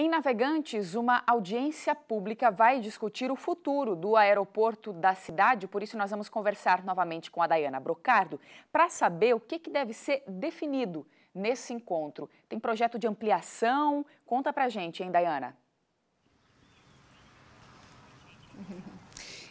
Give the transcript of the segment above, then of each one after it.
Em Navegantes, uma audiência pública vai discutir o futuro do aeroporto da cidade, por isso nós vamos conversar novamente com a Dayana Brocardo para saber o que, que deve ser definido nesse encontro. Tem projeto de ampliação? Conta a gente, hein, Dayana?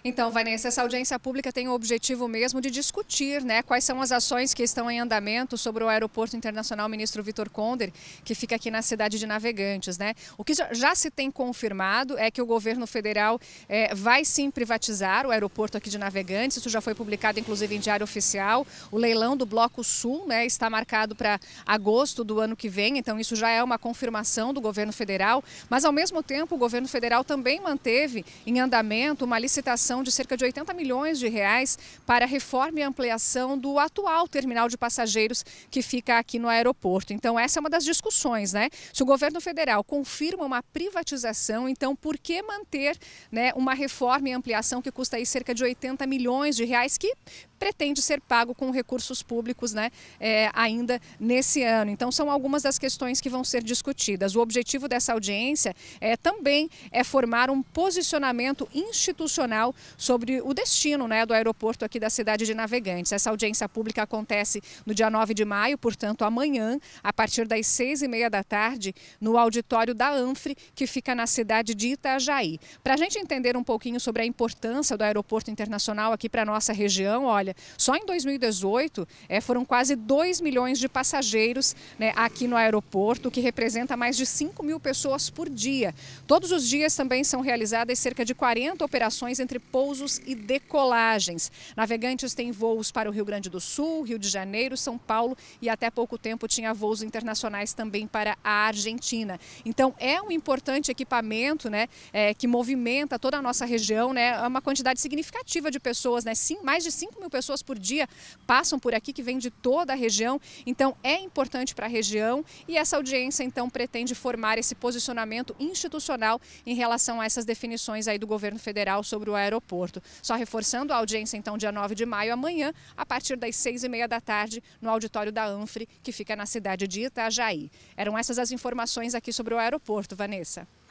Então, Vanessa, essa audiência pública tem o objetivo mesmo de discutir né, quais são as ações que estão em andamento sobre o Aeroporto Internacional Ministro Vitor Konder, que fica aqui na cidade de Navegantes. Né? O que já se tem confirmado é que o governo federal é, vai sim privatizar o aeroporto aqui de Navegantes. Isso já foi publicado, inclusive, em Diário Oficial. O leilão do Bloco Sul né, está marcado para agosto do ano que vem, então isso já é uma confirmação do governo federal. Mas, ao mesmo tempo, o governo federal também manteve em andamento uma licitação de cerca de 80 milhões de reais para a reforma e ampliação do atual terminal de passageiros que fica aqui no aeroporto. Então, essa é uma das discussões, né? Se o governo federal confirma uma privatização, então por que manter né, uma reforma e ampliação que custa aí cerca de 80 milhões de reais que pretende ser pago com recursos públicos né, é, ainda nesse ano. Então, são algumas das questões que vão ser discutidas. O objetivo dessa audiência é também é formar um posicionamento institucional sobre o destino né, do aeroporto aqui da cidade de Navegantes. Essa audiência pública acontece no dia 9 de maio, portanto, amanhã, a partir das seis e meia da tarde, no auditório da ANFRE, que fica na cidade de Itajaí. Para a gente entender um pouquinho sobre a importância do aeroporto internacional aqui para a nossa região, olha, só em 2018 é, foram quase 2 milhões de passageiros né, aqui no aeroporto, o que representa mais de 5 mil pessoas por dia. Todos os dias também são realizadas cerca de 40 operações entre pousos e decolagens. Navegantes têm voos para o Rio Grande do Sul, Rio de Janeiro, São Paulo e até pouco tempo tinha voos internacionais também para a Argentina. Então é um importante equipamento né, é, que movimenta toda a nossa região, né, é uma quantidade significativa de pessoas, né, sim, mais de 5 mil pessoas pessoas por dia passam por aqui, que vêm de toda a região. Então, é importante para a região e essa audiência, então, pretende formar esse posicionamento institucional em relação a essas definições aí do governo federal sobre o aeroporto. Só reforçando a audiência, então, dia 9 de maio, amanhã, a partir das seis e meia da tarde, no auditório da ANFRE, que fica na cidade de Itajaí. Eram essas as informações aqui sobre o aeroporto, Vanessa.